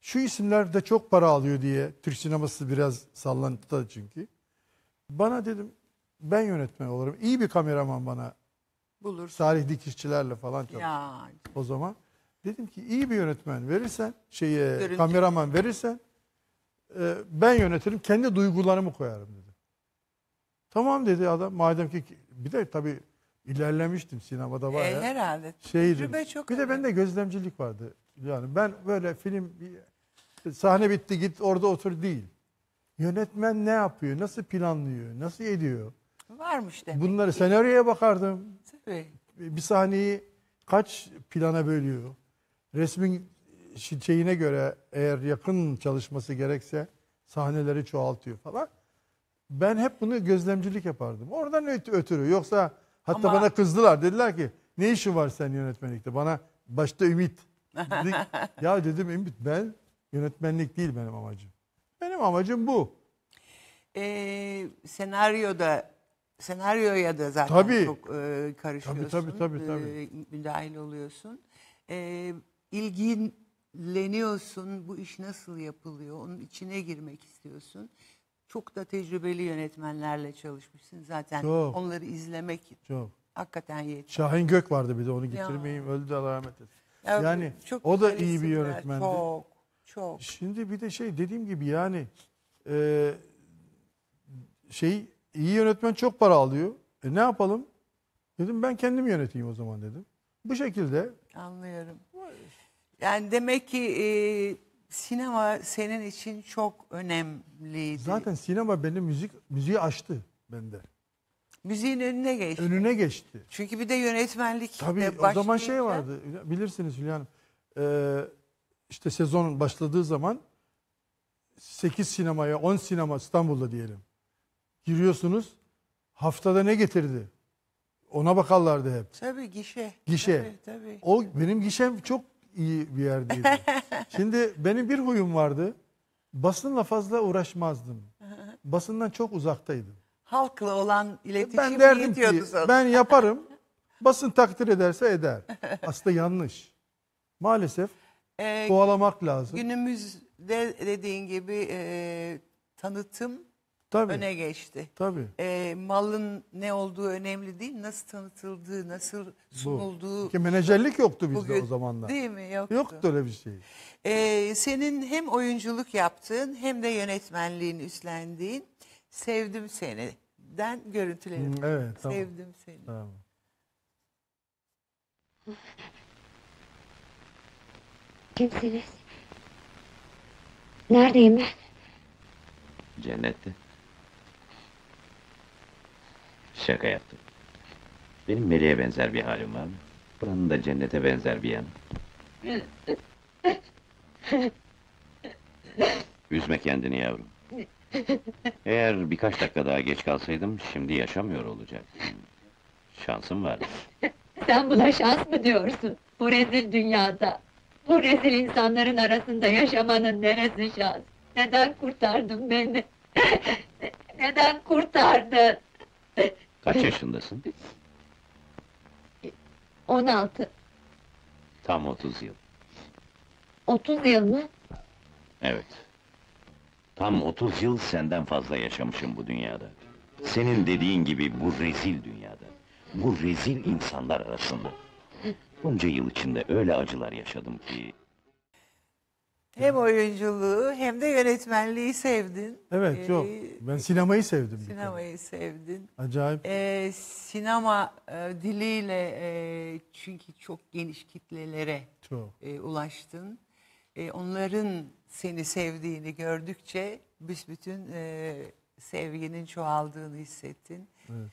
Şu isimler de çok para alıyor diye Türk sineması biraz sallantıda çünkü. Bana dedim ben yönetmen olurum. İyi bir kameraman bana Bulur. Salih dikişçilerle falan çalıştım. Ya. O zaman dedim ki iyi bir yönetmen verirsen, şeye Görüntü. kameraman verirsen e, ben yönetirim, kendi duygularımı koyarım dedi. Tamam dedi adam. Madem ki bir de tabii ilerlemiştim sinemada var e, ya. herhalde. Şeydim. Tecrübe çok bir de bende gözlemcilik vardı. Yani ben böyle film sahne bitti git orada otur değil. Yönetmen ne yapıyor? Nasıl planlıyor? Nasıl ediyor? Varmış demek. Bunları ki. senaryoya bakardım. Tabii. Bir sahneyi kaç plana bölüyor? Resmin şeyine göre eğer yakın çalışması gerekse sahneleri çoğaltıyor falan. Ben hep bunu gözlemcilik yapardım. Oradan öt ötürü. Yoksa hatta Ama... bana kızdılar. Dediler ki ne işin var sen yönetmenlikte? Bana başta Ümit. Dedik, ya dedim Ümit ben yönetmenlik değil benim amacım. Benim amacım bu. Ee, senaryoda senaryoya da zaten tabii. çok e, karışıyorsun. Tabii tabii tabii. E, tabii. E, müdahil oluyorsun. E, ilgileniyorsun. Bu iş nasıl yapılıyor? Onun içine girmek istiyorsun. Çok da tecrübeli yönetmenlerle çalışmışsın. Zaten çok. onları izlemek çok. hakikaten yetiyor. Şahin Gök vardı bir de onu getirmeyeyim. Ya. Öldü Allah rahmet eylesin. Ya, yani çok o da iyi bir yönetmendi. Çok, çok. Şimdi bir de şey dediğim gibi yani e, şey iyi yönetmen çok para alıyor. E ne yapalım? Dedim ben kendim yöneteyim o zaman dedim. Bu şekilde. Anlıyorum. Yani demek ki e, sinema senin için çok önemliydi. Zaten sinema benim müzik müziği açtı bende. Müziğin önüne geçti. Önüne geçti. Çünkü bir de yönetmenlik. Tabii de o zaman şey vardı bilirsiniz Hülya Hanım. Ee, işte sezon başladığı zaman 8 sinemaya 10 sinema İstanbul'da diyelim giriyorsunuz. Haftada ne getirdi? Ona bakarlardı hep. Tabii gişe. Gişe. Tabii, tabii. O benim gişem çok iyi bir yerdeydi. Şimdi benim bir huyum vardı. Basınla fazla uğraşmazdım. Basından çok uzaktaydım. Halkla olan iletişim ben derdim ki, sana. Ben yaparım. Basın takdir ederse eder. Aslında yanlış. Maalesef ee, kovalamak lazım. Günümüzde dediğin gibi e, tanıtım Tabii. öne geçti. Tabii. E, malın ne olduğu önemli değil, nasıl tanıtıldığı, nasıl sunulduğu. Bu. Ki menajerlik yoktu bizde bugün, o zamanlar. Değil mi? Yoktu. Yoktu öyle bir şey. E, senin hem oyunculuk yaptığın hem de yönetmenliğin üstlendiğin Sevdim Seni'den görüntülerim. evet, tamam. Sevdim Seni. Tamam. Kimsiniz? Neredeyim ben? Cennette. Şaka yaptım. Benim meleğe benzer bir halim var mı? Buranın da cennete benzer bir yanı. Üzme kendini yavrum. Eğer birkaç dakika daha geç kalsaydım, şimdi yaşamıyor olacaktım. Şansım var. Sen buna şans mı diyorsun? Bu rezil dünyada, bu rezil insanların arasında yaşamanın neresi şans? Neden kurtardın beni? Neden kurtardın? Kaç yaşındasın? 16. Tam 30 yıl. 30 yıl mı? Evet. Tam 30 yıl senden fazla yaşamışım bu dünyada. Senin dediğin gibi bu rezil dünyada. Bu rezil insanlar arasında. Bunca yıl içinde öyle acılar yaşadım ki... Hem oyunculuğu hem de yönetmenliği sevdin. Evet ee, Ben sinemayı sevdim. Sinemayı sevdin. Acayip. Ee, sinema e, diliyle e, çünkü çok geniş kitlelere çok. E, ulaştın. E, onların seni sevdiğini gördükçe büsbütün e, sevginin çoğaldığını hissettin. Evet.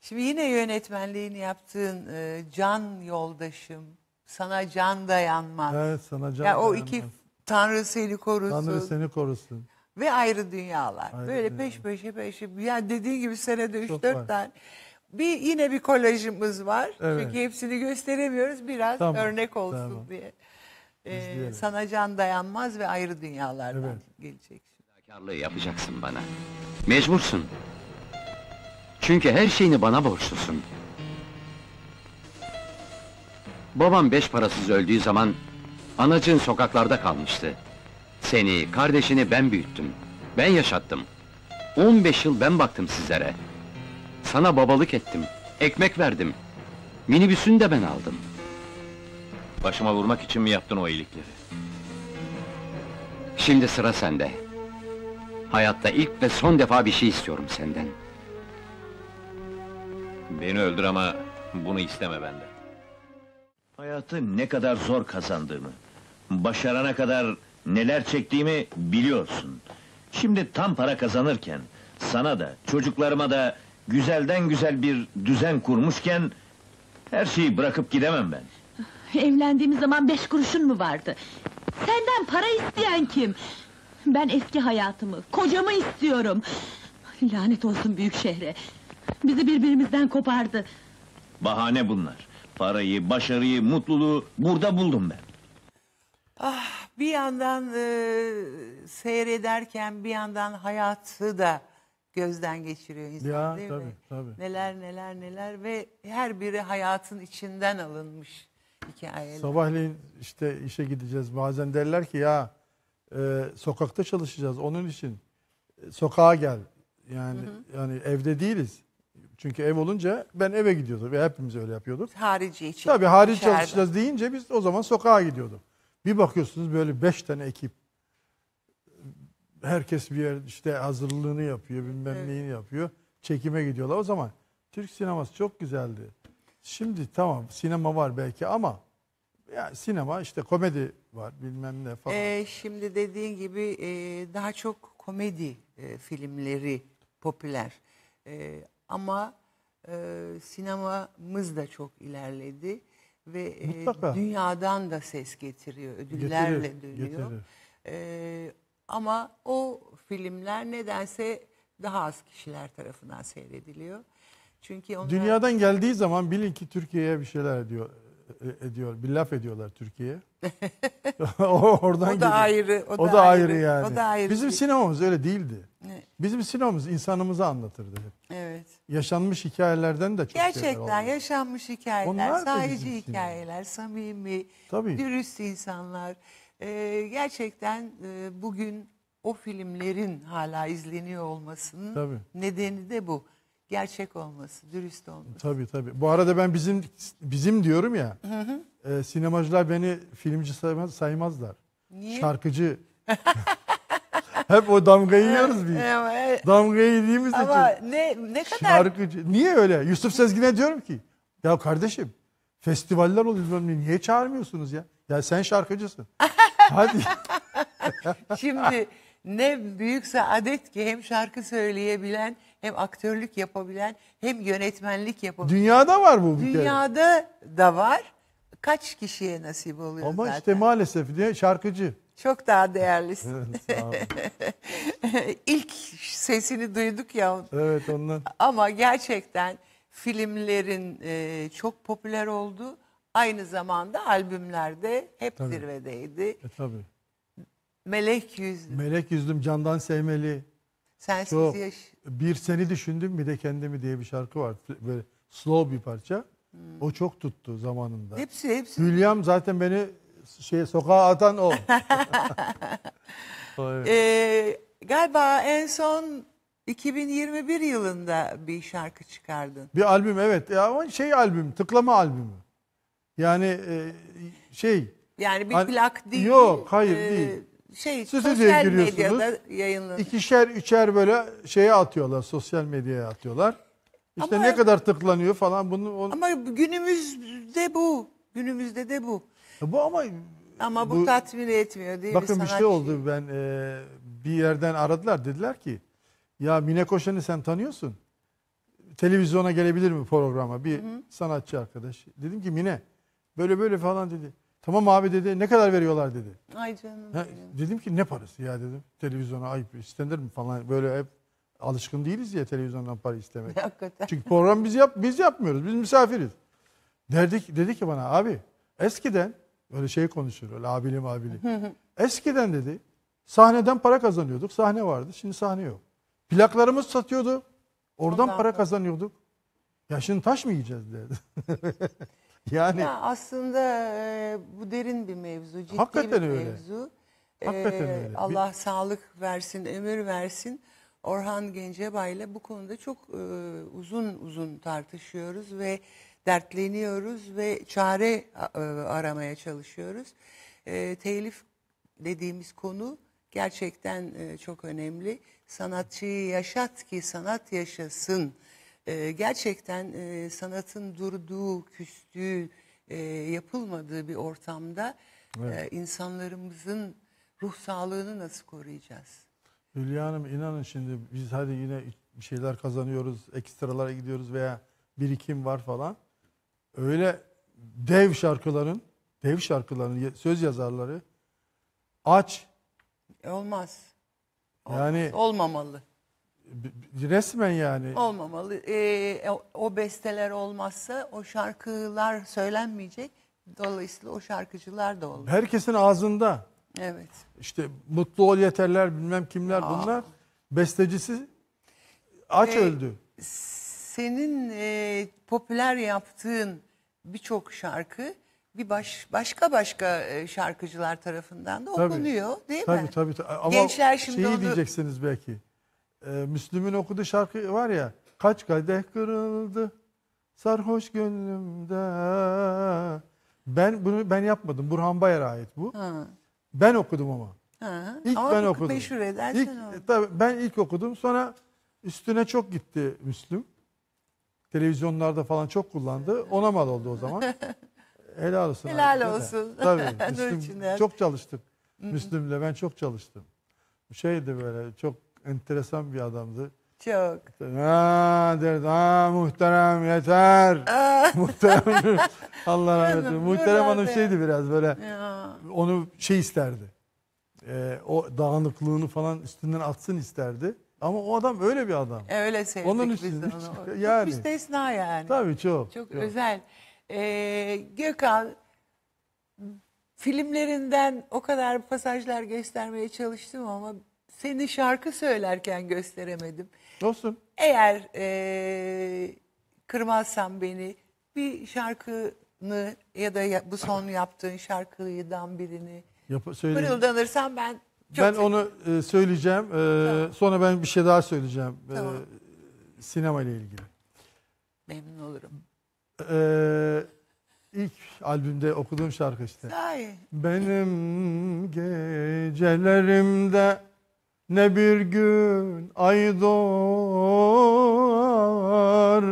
Şimdi yine yönetmenliğini yaptığın e, Can Yoldaşım, Sana Can Dayanmaz. Evet sana Can yani dayanmaz. O iki Tanrı seni korusun. Tanrı seni korusun. Ve ayrı dünyalar. Ayrı Böyle dünyalar. peş peşe peşe. Yani dediğin gibi senede 3-4 tane. Bir, yine bir kolajımız var. Evet. Çünkü hepsini gösteremiyoruz. Biraz tamam. örnek olsun tamam. diye. Ee, sana can dayanmaz ve ayrı dünyalardan evet. gelecek. Fedakarlığı yapacaksın bana. Mecbursun. Çünkü her şeyini bana borçlusun. Babam beş parasız öldüğü zaman Anacın sokaklarda kalmıştı. Seni, kardeşini ben büyüttüm. Ben yaşattım. 15 yıl ben baktım sizlere. Sana babalık ettim, ekmek verdim. Minibüsünü de ben aldım. Başıma vurmak için mi yaptın o iyilikleri? Şimdi sıra sende. Hayatta ilk ve son defa bir şey istiyorum senden. Beni öldür ama bunu isteme benden. Hayatı ne kadar zor kazandığımı, Başarana kadar neler çektiğimi biliyorsun. Şimdi tam para kazanırken sana da çocuklarıma da güzelden güzel bir düzen kurmuşken her şeyi bırakıp gidemem ben. Evlendiğimiz zaman beş kuruşun mu vardı? Senden para isteyen kim? Ben eski hayatımı, kocamı istiyorum. Lanet olsun büyük şehre. Bizi birbirimizden kopardı. Bahane bunlar. Parayı, başarıyı, mutluluğu burada buldum ben. Ah, bir yandan e, seyrederken bir yandan hayatı da gözden geçiriyor insan Ya, değil tabii, mi? tabii. Neler neler neler ve her biri hayatın içinden alınmış hikayeler. Sabahleyin işte işe gideceğiz. Bazen derler ki ya e, sokakta çalışacağız onun için. Sokağa gel. Yani yani evde değiliz. Çünkü ev olunca ben eve gidiyordum ve hepimiz öyle yapıyorduk. Harici için. Tabii harici çalışacağız deyince biz o zaman sokağa gidiyorduk. Bir bakıyorsunuz böyle beş tane ekip. Herkes bir yer işte hazırlığını yapıyor, bilmem evet. neyini yapıyor. Çekime gidiyorlar. O zaman Türk sineması çok güzeldi. Şimdi tamam sinema var belki ama yani sinema işte komedi var bilmem ne falan. Ee, şimdi dediğin gibi e, daha çok komedi e, filmleri popüler. E, ama e, sinemamız da çok ilerledi ve e, dünyadan da ses getiriyor, ödüllerle Getirir, dönüyor. getirir. E, ama o filmler nedense daha az kişiler tarafından seyrediliyor. Çünkü onlar Dünyadan geldiği zaman bilin ki Türkiye'ye bir şeyler diyor. E, e, ediyor, bir laf ediyorlar Türkiye'ye. Oradan o da geliyor. ayrı, o, o da, da ayrı, ayrı yani. O da ayrı. Bizim şey. sinemamız öyle değildi. Evet. Bizim sinemamız insanımızı anlatırdı Evet. Yaşanmış hikayelerden de çok Gerçekten yaşanmış hikayeler, sadece hikayeler, samimi, Tabii. dürüst insanlar. Ee, gerçekten e, bugün o filmlerin hala izleniyor olmasının Tabii. nedeni de bu gerçek olması, dürüst olması. Tabii tabii. Bu arada ben bizim bizim diyorum ya. Hı hı. E, sinemacılar beni filmci saymaz, saymazlar. Niye? Şarkıcı. Hep o damgayı yiyoruz biz. damgayı yediğimiz ama için. Ama ne, ne kadar... Şarkıcı. Niye öyle? Yusuf Sezgin'e diyorum ki. Ya kardeşim festivaller oluyor. Niye çağırmıyorsunuz ya? Ya sen şarkıcısın. Hadi. Şimdi ne büyük saadet ki hem şarkı söyleyebilen hem aktörlük yapabilen hem yönetmenlik yapabilen. Dünyada var bu bir Dünyada da var. Kaç kişiye nasip oluyor Ama zaten. işte maalesef diye şarkıcı. Çok daha değerlisin. Evet, İlk sesini duyduk ya. Evet ondan. Ama gerçekten filmlerin e, çok popüler oldu. Aynı zamanda albümlerde hep tabii. zirvedeydi. E, tabii. Melek Yüzlüm. Melek Yüzlüm, Candan Sevmeli. Sensiz Yo, yaş. Bir seni düşündüm bir de kendimi diye bir şarkı var. Böyle slow bir parça. Hmm. O çok tuttu zamanında. Hepsi hepsi. Hülyam zaten beni şey sokağa atan o. ee, galiba en son 2021 yılında bir şarkı çıkardın. Bir albüm evet. Ya ama şey albüm, tıklama albümü. Yani e, şey. Yani bir plak değil. Yok, hayır e, değil şey Size sosyal medyada yayınlanıyor. İkişer üçer böyle şeye atıyorlar sosyal medyaya atıyorlar. İşte ama, ne kadar tıklanıyor falan bunu. Onu... Ama günümüzde bu. Günümüzde de bu. E, bu ama ama bu, bu tatmin etmiyor değil bakın mi? Bakın bir şey oldu ben e, bir yerden aradılar dediler ki ya Mine Koşan'ı sen tanıyorsun. Televizyona gelebilir mi programa bir hı hı. sanatçı arkadaş? Dedim ki Mine böyle böyle falan dedi. Tamam abi dedi. Ne kadar veriyorlar dedi. Ay canım. Ha, dedim ki ne parası ya dedim. Televizyona ayıp istenir mi falan. Böyle hep alışkın değiliz ya televizyondan para istemek. Hakikaten. Çünkü program biz yap biz yapmıyoruz. Biz misafiriz. Derdik dedi ki bana abi eskiden böyle şey konuşur öyle abili mabili. eskiden dedi sahneden para kazanıyorduk. Sahne vardı. Şimdi sahne yok. Plaklarımız satıyordu. Oradan para kazanıyorduk. Ya şimdi taş mı yiyeceğiz dedi. Yani Ya aslında e, bu derin bir mevzu, ciddi Hakikaten bir öyle. mevzu. Hakikaten öyle. Allah sağlık versin, ömür versin. Orhan Gencebay ile bu konuda çok e, uzun uzun tartışıyoruz ve dertleniyoruz ve çare e, aramaya çalışıyoruz. E, telif dediğimiz konu gerçekten e, çok önemli. Sanatçıyı yaşat ki sanat yaşasın ee, gerçekten e, sanatın durduğu, küstüğü, e, yapılmadığı bir ortamda evet. e, insanlarımızın ruh sağlığını nasıl koruyacağız? Hülya Hanım inanın şimdi biz hadi yine bir şeyler kazanıyoruz, ekstralara gidiyoruz veya birikim var falan. Öyle dev şarkıların, dev şarkıların söz yazarları aç. Olmaz. E, olmaz. Yani olmamalı. Resmen yani. Olmamalı. Ee, o, besteler olmazsa o şarkılar söylenmeyecek. Dolayısıyla o şarkıcılar da olur. Herkesin ağzında. Evet. İşte mutlu ol yeterler bilmem kimler Aa. bunlar. Bestecisi aç ee, öldü. Senin e, popüler yaptığın birçok şarkı bir baş, başka başka e, şarkıcılar tarafından da okunuyor tabii, değil tabii, mi? Tabii tabii. Ama Gençler şimdi şeyi onu... diyeceksiniz belki e, Müslüm'ün okuduğu şarkı var ya kaç kadeh kırıldı sarhoş gönlümde ben bunu ben yapmadım Burhan Bayar'a ait bu ha. ben okudum ama ha. ilk ama ben okudum meşhur edersen tabii ben ilk okudum sonra üstüne çok gitti Müslüm televizyonlarda falan çok kullandı ona mal oldu o zaman helal olsun helal abi. olsun tabii Müslüm, çok çalıştık Müslüm'le ben çok çalıştım şeydi böyle çok enteresan bir adamdı. Çok. Ha derdi. Ha muhterem yeter. muhterem. Allah rahmet eylesin. Muhterem hanım ya. şeydi biraz böyle. Ya. Onu şey isterdi. Ee, o dağınıklığını falan üstünden atsın isterdi. Ama o adam öyle bir adam. E, öyle sevdik Onun biz onu. Yani. Çok müstesna yani. Tabii çok. Çok yok. özel. Ee, Gökhan filmlerinden o kadar pasajlar göstermeye çalıştım ama seni şarkı söylerken gösteremedim. Olsun. Eğer e, kırmazsan beni bir şarkını ya da ya, bu son yaptığın şarkıdan birini Yap mırıldanırsan ben çok Ben seviyorum. onu e, söyleyeceğim. E, tamam. Sonra ben bir şey daha söyleyeceğim. E, tamam. E, sinema ile ilgili. Memnun olurum. Eee ilk albümde okuduğum şarkı işte. Ay. Benim gecelerimde ne bir gün ay doğar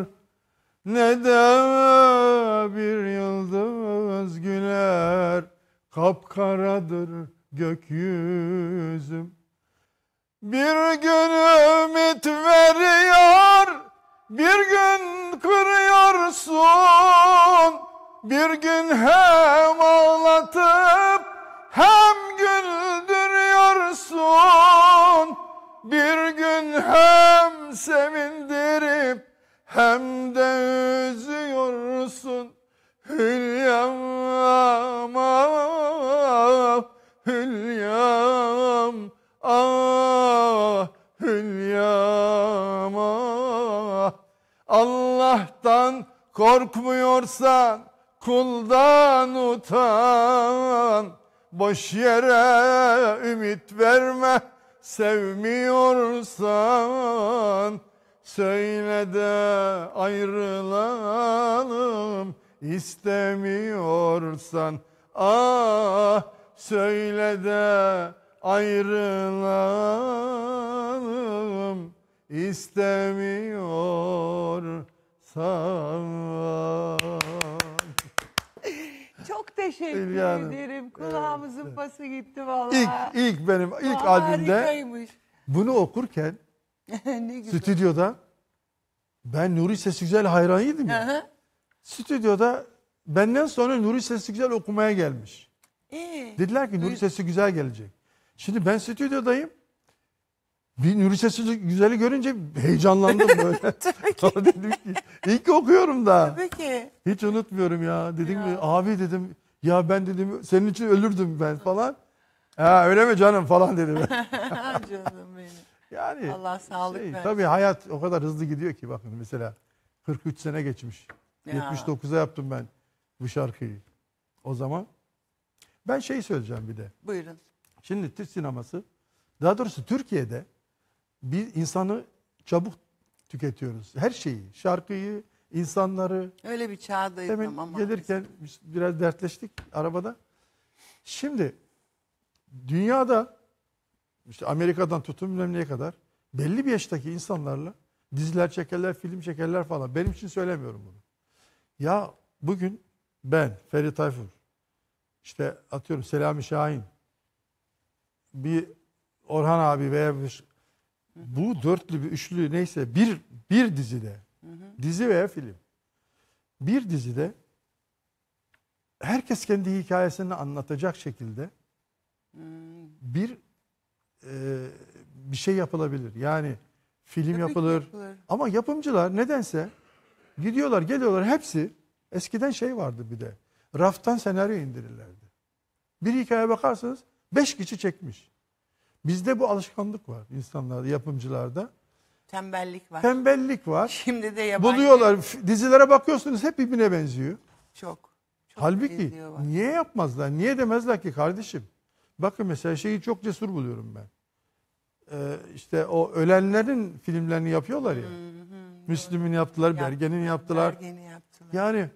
ne de bir yıldız güler kapkaradır gökyüzüm bir gün ümit veriyor bir gün kırıyorsun bir gün hem ağlatıp hem güldürüyorsun bir gün hem sevindirip hem de üzüyorsun Hülyam ah, Hülyam ah Hülyam ah. Allah'tan korkmuyorsan kuldan utan boş yere ümit verme sevmiyorsan söyle de ayrılalım istemiyorsan ah söyle de ayrılalım istemiyorsan teşekkür yani, ederim. Kulağımızın evet, pası gitti vallahi. İlk, ilk benim ilk Aa, albümde harikaymış. bunu okurken ne güzel. stüdyoda ben Nuri güzel hayranıydım ya. Stüdyoda benden sonra Nuri güzel okumaya gelmiş. Ee, Dediler ki Nuri sesi güzel gelecek. Şimdi ben stüdyodayım. Bir Nuri Sesi güzeli görünce heyecanlandım böyle. Tabii ki. dedim ki, ilk okuyorum da. Tabii ki. Hiç unutmuyorum ya. Dedim ya. abi dedim ya ben dedim senin için ölürdüm ben falan. Ha öyle mi canım falan dedim ben. canım benim. Yani Allah sağlık şey, Tabii hayat o kadar hızlı gidiyor ki bakın mesela 43 sene geçmiş. Ya. 79'a yaptım ben bu şarkıyı. O zaman ben şey söyleyeceğim bir de. Buyurun. Şimdi Türk sineması daha doğrusu Türkiye'de bir insanı çabuk tüketiyoruz. Her şeyi, şarkıyı, insanları. Öyle bir çağdayız demin ama. gelirken biraz dertleştik arabada. Şimdi dünyada işte Amerika'dan tutun bilmem neye kadar belli bir yaştaki insanlarla diziler çekerler, film çekerler falan. Benim için söylemiyorum bunu. Ya bugün ben, Ferit Tayfur, işte atıyorum Selami Şahin, bir Orhan abi veya bir bu dörtlü bir üçlü neyse bir bir dizide Dizi veya film. Bir dizide herkes kendi hikayesini anlatacak şekilde hmm. bir e, bir şey yapılabilir. Yani film yapılır. yapılır. Ama yapımcılar nedense gidiyorlar geliyorlar hepsi eskiden şey vardı bir de raftan senaryo indirirlerdi. Bir hikaye bakarsanız beş kişi çekmiş. Bizde bu alışkanlık var insanlarda yapımcılarda. Tembellik var. Tembellik var. Şimdi de yabancı. Buluyorlar. Dizilere bakıyorsunuz hep birbirine benziyor. Çok. çok Halbuki niye yapmazlar? Niye demezler ki kardeşim? Bakın mesela şeyi çok cesur buluyorum ben. Ee, işte o ölenlerin filmlerini yapıyorlar ya. Hı Müslüm'ün yaptılar, Yaptı, Bergen'in yaptılar. Bergen'i yaptılar. Yani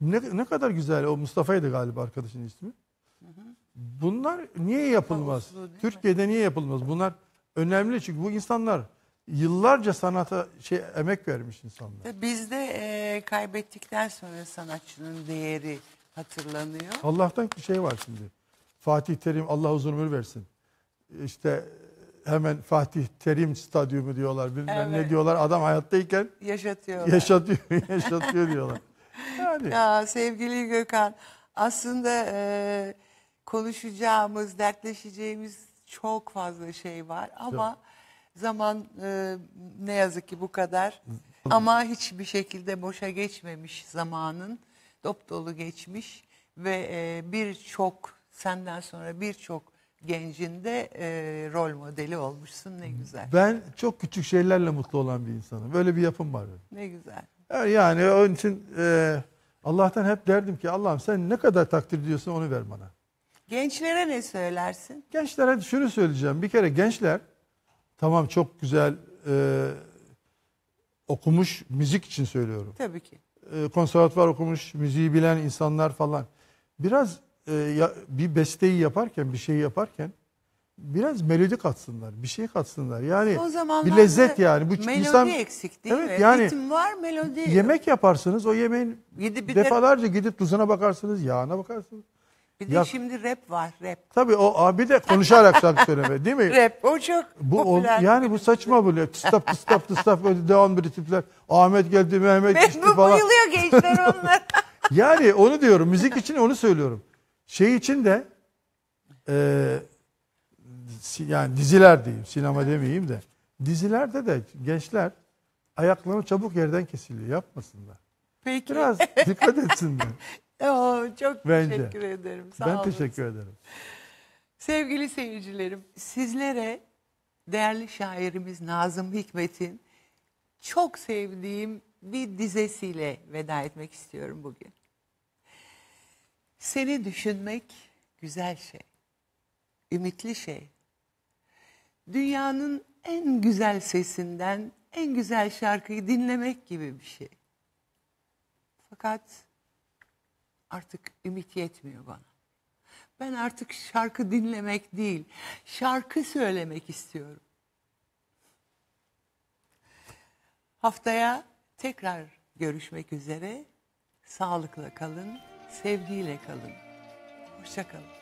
ne, ne kadar güzel. O Mustafa'ydı galiba arkadaşın ismi. Hı hı. Bunlar niye yapılmaz? Uslu, Türkiye'de mi? niye yapılmaz? Bunlar önemli çünkü bu insanlar yıllarca sanata şey emek vermiş insanlar. E, bizde e, kaybettikten sonra sanatçının değeri hatırlanıyor. Allah'tan bir şey var şimdi. Fatih Terim Allah uzun ömür versin. İşte hemen Fatih Terim Stadyumu diyorlar. Bilmem evet. ne diyorlar. Adam hayattayken yaşatıyorlar. Yaşatıyor, yaşatıyor diyorlar. Yani. Ya, sevgili Gökhan aslında e, konuşacağımız, dertleşeceğimiz çok fazla şey var ama... Çok. Zaman e, ne yazık ki bu kadar. Ama hiçbir şekilde boşa geçmemiş zamanın. Dop dolu geçmiş ve e, birçok senden sonra birçok gencinde e, rol modeli olmuşsun. Ne güzel. Ben çok küçük şeylerle mutlu olan bir insanım. Böyle bir yapım var. Ne güzel. Yani, e, yani onun için e, Allah'tan hep derdim ki Allah'ım sen ne kadar takdir ediyorsun onu ver bana. Gençlere ne söylersin? Gençlere şunu söyleyeceğim. Bir kere gençler Tamam çok güzel e, okumuş müzik için söylüyorum. Tabii ki. E, konservatuvar okumuş, müziği bilen insanlar falan. Biraz e, ya, bir besteyi yaparken, bir şeyi yaparken biraz melodi katsınlar, bir şey katsınlar. Yani o bir lezzet yani. Bu melodi insan, eksik değil evet, mi? Yani, Ritim var, melodi. Yemek yaparsınız, o yemeğin gidip, defalarca gidip tuzuna bakarsınız, yağına bakarsınız. Bir de Yak- şimdi rap var rap. Tabii o abi de konuşarak şarkı söyleme değil mi? Rap o çok Bu o, popüler. yani bu saçma böyle tistap tistap tistap böyle devam bir tipler. Ahmet geldi Mehmet geçti Bu falan. bayılıyor gençler onlar. Yani onu diyorum müzik için onu söylüyorum. Şey için de eee, yani diziler diyeyim sinema demeyeyim de. Dizilerde de gençler ayaklarını çabuk yerden kesiliyor yapmasınlar. Peki. Biraz dikkat etsinler. Oo, çok Bence. teşekkür ederim. Sağ ben olun. teşekkür ederim. Sevgili seyircilerim, sizlere değerli şairimiz Nazım Hikmet'in çok sevdiğim bir dizesiyle veda etmek istiyorum bugün. Seni düşünmek güzel şey, ümitli şey. Dünyanın en güzel sesinden en güzel şarkıyı dinlemek gibi bir şey. Fakat artık ümit yetmiyor bana. Ben artık şarkı dinlemek değil, şarkı söylemek istiyorum. Haftaya tekrar görüşmek üzere. Sağlıkla kalın, sevgiyle kalın. Hoşça kalın.